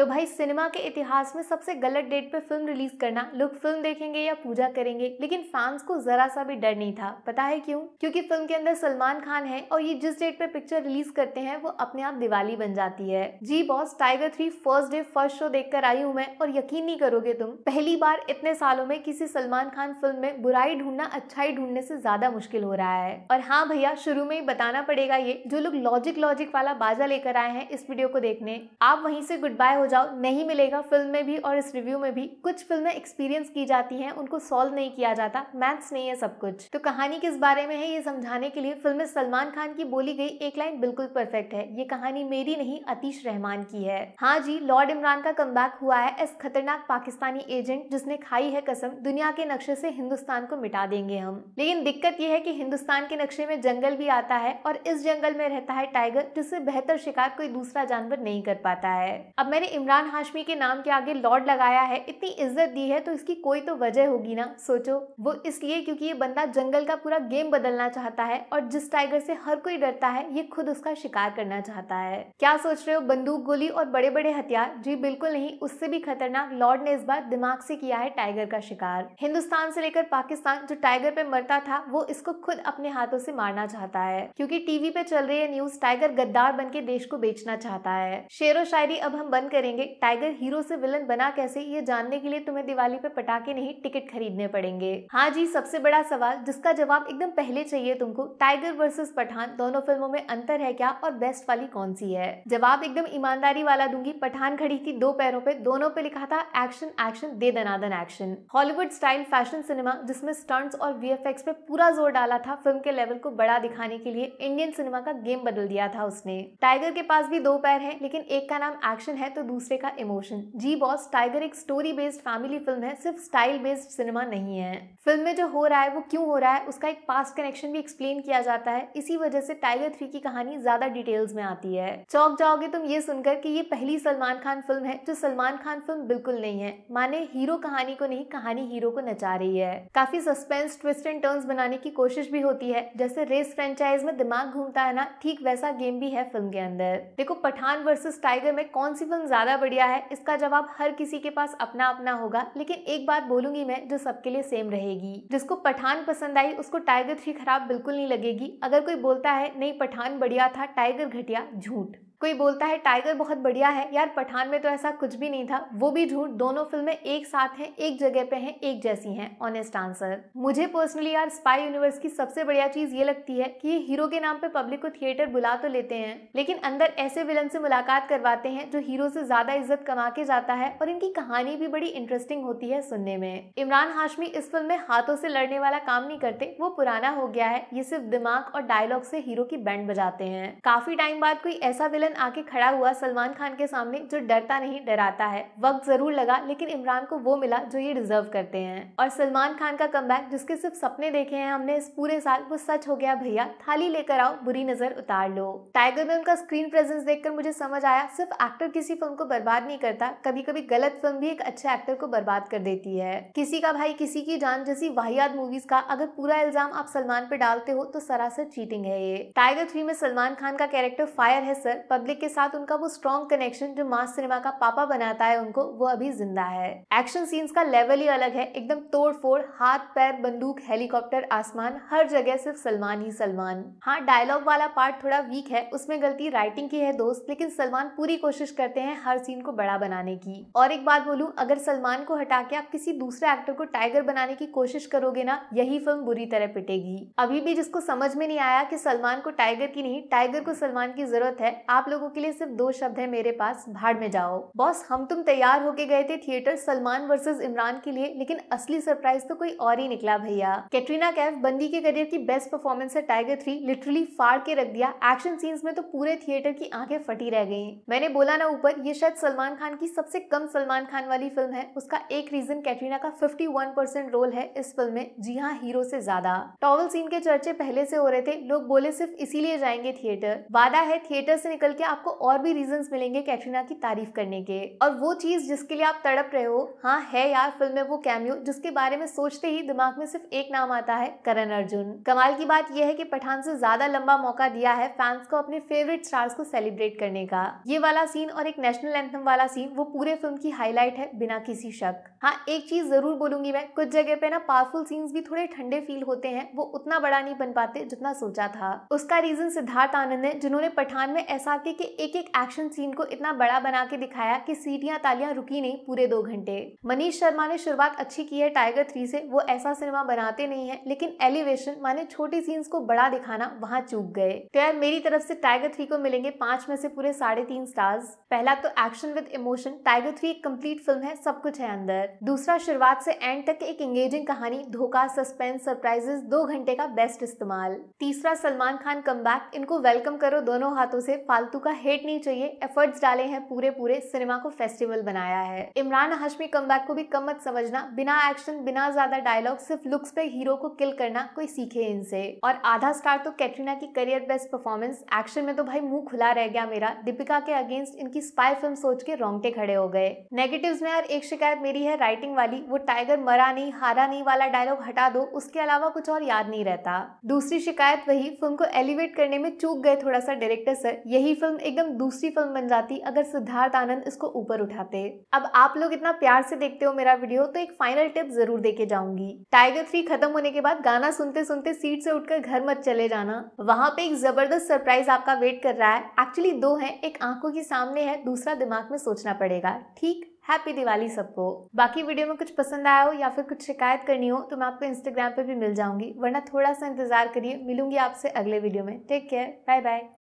तो भाई सिनेमा के इतिहास में सबसे गलत डेट पे फिल्म रिलीज करना लोग फिल्म देखेंगे या पूजा करेंगे लेकिन फैंस को जरा सा भी डर नहीं था पता है क्यों क्योंकि फिल्म के अंदर सलमान खान है और ये जिस डेट पे पिक्चर रिलीज करते हैं वो अपने आप दिवाली बन जाती है जी boss Tiger three first day first show देख आई हूँ मैं और यकीन नहीं करोगे तुम पहली बार इतने सालों में किसी सलमान खान फिल्म में बुराई ढूंढना अच्छाई ढूंढने से ज्यादा मुश्किल हो रहा है और हाँ भैया शुरू में ही बताना पड़ेगा ये जो लोग लॉजिक लॉजिक वाला बाजा लेकर आए हैं इस वीडियो को देखने आप वहीं से गुड बाय जाओ नहीं मिलेगा फिल्म में भी और इस रिव्यू में भी कुछ फिल्में एक्सपीरियंस की जाती हैं उनको सॉल्व नहीं किया जाता मैथ्स नहीं है सब कुछ तो कहानी किस बारे में है ये समझाने के लिए फिल्म में सलमान खान की बोली गई एक लाइन बिल्कुल परफेक्ट है ये कहानी मेरी नहीं अतीश रहमान की है हाँ जी लॉर्ड इमरान का कम हुआ है इस खतरनाक पाकिस्तानी एजेंट जिसने खाई है कसम दुनिया के नक्शे से हिंदुस्तान को मिटा देंगे हम लेकिन दिक्कत यह है कि हिंदुस्तान के नक्शे में जंगल भी आता है और इस जंगल में रहता है टाइगर जिससे बेहतर शिकार कोई दूसरा जानवर नहीं कर पाता है अब मैंने इमरान हाशमी के नाम के आगे लॉर्ड लगाया है इतनी इज्जत दी है तो इसकी कोई तो वजह होगी ना सोचो वो इसलिए क्योंकि ये बंदा जंगल का पूरा गेम बदलना चाहता है और जिस टाइगर से हर कोई डरता है ये खुद उसका शिकार करना चाहता है क्या सोच रहे हो बंदूक गोली और बड़े बड़े हथियार जी बिल्कुल नहीं उससे भी खतरनाक लॉर्ड ने इस बार दिमाग से किया है टाइगर का शिकार हिंदुस्तान से लेकर पाकिस्तान जो टाइगर पे मरता था वो इसको खुद अपने हाथों से मारना चाहता है क्योंकि टीवी पे चल रही है न्यूज टाइगर गद्दार बन के देश को बेचना चाहता है शेर शायरी अब हम बंद कर करेंगे टाइगर हीरो से विलन बना कैसे ये जानने के लिए तुम्हें दिवाली पे पटाखे नहीं टिकट खरीदने पड़ेंगे हाँ जी सबसे बड़ा सवाल जिसका जवाब एकदम पहले चाहिए तुमको टाइगर वर्सेस पठान दोनों फिल्मों में अंतर है क्या और बेस्ट वाली कौन सी है जवाब एकदम ईमानदारी वाला दूंगी पठान खड़ी थी दो पैरों पे दोनों पे लिखा था एक्शन एक्शन दे दनादन action Hollywood style fashion cinema जिसमें स्टंट्स और वी पे पूरा जोर डाला था फिल्म के लेवल को बड़ा दिखाने के लिए इंडियन सिनेमा का गेम बदल दिया था उसने टाइगर के पास भी दो पैर है लेकिन एक का नाम एक्शन है तो दूसरे का इमोशन जी बॉस टाइगर एक स्टोरी बेस्ड फैमिली फिल्म है सिर्फ स्टाइल बेस्ड सिनेमा नहीं है फिल्म में जो हो रहा है वो क्यों हो रहा है उसका एक पास्ट कनेक्शन भी एक्सप्लेन किया जाता है इसी वजह से टाइगर थ्री की कहानी ज्यादा डिटेल्स में आती है चौक जाओगे तुम ये सुनकर की ये पहली सलमान खान फिल्म है जो सलमान खान फिल्म बिल्कुल नहीं है माने हीरो कहानी को नहीं कहानी हीरो को नचा रही है काफी सस्पेंस ट्विस्ट एंड टर्न्स बनाने की कोशिश भी होती है जैसे रेस फ्रेंचाइज में दिमाग घूमता है ना ठीक वैसा गेम भी है फिल्म के अंदर देखो पठान वर्सेस टाइगर में कौन सी फिल्म ज़्यादा बढ़िया है इसका जवाब हर किसी के पास अपना अपना होगा लेकिन एक बात बोलूंगी मैं जो सबके लिए सेम रहेगी जिसको पठान पसंद आई उसको टाइगर थ्री खराब बिल्कुल नहीं लगेगी अगर कोई बोलता है नहीं पठान बढ़िया था टाइगर घटिया झूठ कोई बोलता है टाइगर बहुत बढ़िया है यार पठान में तो ऐसा कुछ भी नहीं था वो भी झूठ दोनों फिल्में एक साथ हैं एक जगह पे हैं एक जैसी हैं ऑनेस्ट आंसर मुझे पर्सनली यार स्पाई यूनिवर्स की सबसे बढ़िया चीज ये लगती है कि ये हीरो के नाम पे पब्लिक को थिएटर बुला तो लेते हैं लेकिन अंदर ऐसे विलन से मुलाकात करवाते हैं जो हीरो से ज्यादा इज्जत कमा के जाता है और इनकी कहानी भी बड़ी इंटरेस्टिंग होती है सुनने में इमरान हाशमी इस फिल्म में हाथों से लड़ने वाला काम नहीं करते वो पुराना हो गया है ये सिर्फ दिमाग और डायलॉग से हीरो की बैंड बजाते हैं काफी टाइम बाद कोई ऐसा विलन कैप्टन आके खड़ा हुआ सलमान खान के सामने जो डरता नहीं डराता है वक्त जरूर लगा लेकिन इमरान को वो मिला जो ये डिजर्व करते हैं और सलमान खान का कम जिसके सिर्फ सपने देखे हैं हमने इस पूरे साल वो सच हो गया भैया थाली लेकर आओ बुरी नजर उतार लो टाइगर में उनका स्क्रीन प्रेजेंस देखकर मुझे समझ आया सिर्फ एक्टर किसी फिल्म को बर्बाद नहीं करता कभी कभी गलत फिल्म भी एक अच्छे एक्टर को बर्बाद कर देती है किसी का भाई किसी की जान जैसी वाहियात मूवीज का अगर पूरा इल्जाम आप सलमान पे डालते हो तो सरासर चीटिंग है ये टाइगर थ्री में सलमान खान का कैरेक्टर फायर है सर पब्लिक के साथ उनका वो स्ट्रॉन्ग कनेक्शन जो मास सिनेमा का पापा बनाता है उनको वो अभी जिंदा है एक्शन सीन्स का लेवल ही अलग है एकदम तोड़ फोड़ हाथ पैर बंदूक हेलीकॉप्टर आसमान हर जगह सिर्फ सलमान ही सलमान हाँ डायलॉग वाला पार्ट थोड़ा वीक है उसमें गलती राइटिंग की है दोस्त लेकिन सलमान पूरी कोशिश करते हैं हर सीन को बड़ा बनाने की और एक बात बोलूँ अगर सलमान को हटा के आप किसी दूसरे एक्टर को टाइगर बनाने की कोशिश करोगे ना यही फिल्म बुरी तरह पिटेगी अभी भी जिसको समझ में नहीं आया कि सलमान को टाइगर की नहीं टाइगर को सलमान की जरूरत है आप लोगों के लिए सिर्फ दो शब्द है मेरे पास भाड़ में जाओ बॉस हम तुम तैयार होके गए थे थिएटर सलमान वर्सेज इमरान के लिए लेकिन असली सरप्राइज तो कोई और ही निकला भैया कैटरीना कैफ बंदी के करियर की बेस्ट परफॉर्मेंस है टाइगर थ्री लिटरली फाड़ के रख दिया एक्शन सीन्स में तो पूरे थिएटर की आंखें फटी रह गई मैंने बोला ना ऊपर ये शायद सलमान खान की सबसे कम सलमान खान वाली फिल्म है उसका एक रीजन कैटरीना का फिफ्टी परसेंट रोल है इस फिल्म में जी हाँ हीरो से ज्यादा टॉवल सीन के चर्चे पहले से हो रहे थे लोग बोले सिर्फ इसीलिए जाएंगे थिएटर वादा है थिएटर से निकल करके आपको और भी रीजंस मिलेंगे कैटरीना की तारीफ करने के और वो चीज़ जिसके लिए आप तड़प रहे हो हाँ है यार फिल्म में वो कैमियो जिसके बारे में सोचते ही दिमाग में सिर्फ एक नाम आता है करण अर्जुन कमाल की बात यह है कि पठान से ज्यादा लंबा मौका दिया है फैंस को अपने फेवरेट स्टार्स को सेलिब्रेट करने का ये वाला सीन और एक नेशनल एंथम वाला सीन वो पूरे फिल्म की हाईलाइट है बिना किसी शक हाँ एक चीज जरूर बोलूंगी मैं कुछ जगह पे ना पावरफुल सीन्स भी थोड़े ठंडे फील होते हैं वो उतना बड़ा नहीं बन पाते जितना सोचा था उसका रीजन सिद्धार्थ आनंद है जिन्होंने पठान में ऐसा के आरती के एक एक एक्शन सीन को इतना बड़ा बना के दिखाया कि सीटियां तालियां रुकी नहीं पूरे दो घंटे मनीष शर्मा ने शुरुआत अच्छी की है टाइगर थ्री से वो ऐसा सिनेमा बनाते नहीं है लेकिन एलिवेशन माने छोटे सीन्स को बड़ा दिखाना वहाँ चूक गए तो यार मेरी तरफ से टाइगर थ्री को मिलेंगे पांच में से पूरे साढ़े तीन स्टार्स पहला तो action with emotion Tiger three एक कम्प्लीट फिल्म है सब कुछ है अंदर दूसरा शुरुआत से एंड तक एक एंगेजिंग कहानी धोखा सस्पेंस सरप्राइजेस दो घंटे का बेस्ट इस्तेमाल तीसरा सलमान खान कम इनको वेलकम करो दोनों हाथों से फालतू फालतू का हेट नहीं चाहिए एफर्ट्स डाले हैं पूरे पूरे सिनेमा को फेस्टिवल बनाया है इमरान हशमी कम को भी कम मत समझना बिना एक्शन बिना ज्यादा डायलॉग सिर्फ लुक्स पे हीरो को किल करना कोई सीखे इनसे और आधा स्टार तो कैटरीना की करियर बेस्ट परफॉर्मेंस एक्शन में तो भाई मुंह खुला रह गया मेरा दीपिका के अगेंस्ट इनकी स्पाई फिल्म सोच के रोंगटे खड़े हो गए नेगेटिव में यार एक शिकायत मेरी है राइटिंग वाली वो टाइगर मरा नहीं हारा नहीं वाला डायलॉग हटा दो उसके अलावा कुछ और याद नहीं रहता दूसरी शिकायत वही फिल्म को एलिवेट करने में चूक गए थोड़ा सा डायरेक्टर सर यही फिल्म एकदम दूसरी फिल्म बन जाती अगर सिद्धार्थ आनंद इसको ऊपर उठाते अब आप लोग इतना प्यार से देखते हो मेरा वीडियो तो एक फाइनल टिप जरूर देके जाऊंगी टाइगर थ्री खत्म होने के बाद गाना सुनते सुनते सीट से उठकर घर मत चले जाना वहाँ पे एक जबरदस्त सरप्राइज आपका वेट कर रहा है एक्चुअली दो है एक आंखों के सामने है दूसरा दिमाग में सोचना पड़ेगा ठीक हैप्पी दिवाली सबको बाकी वीडियो में कुछ पसंद आया हो या फिर कुछ शिकायत करनी हो तो मैं आपको इंस्टाग्राम पे भी मिल जाऊंगी वरना थोड़ा सा इंतजार करिए मिलूंगी आपसे अगले वीडियो में टेक केयर बाय बाय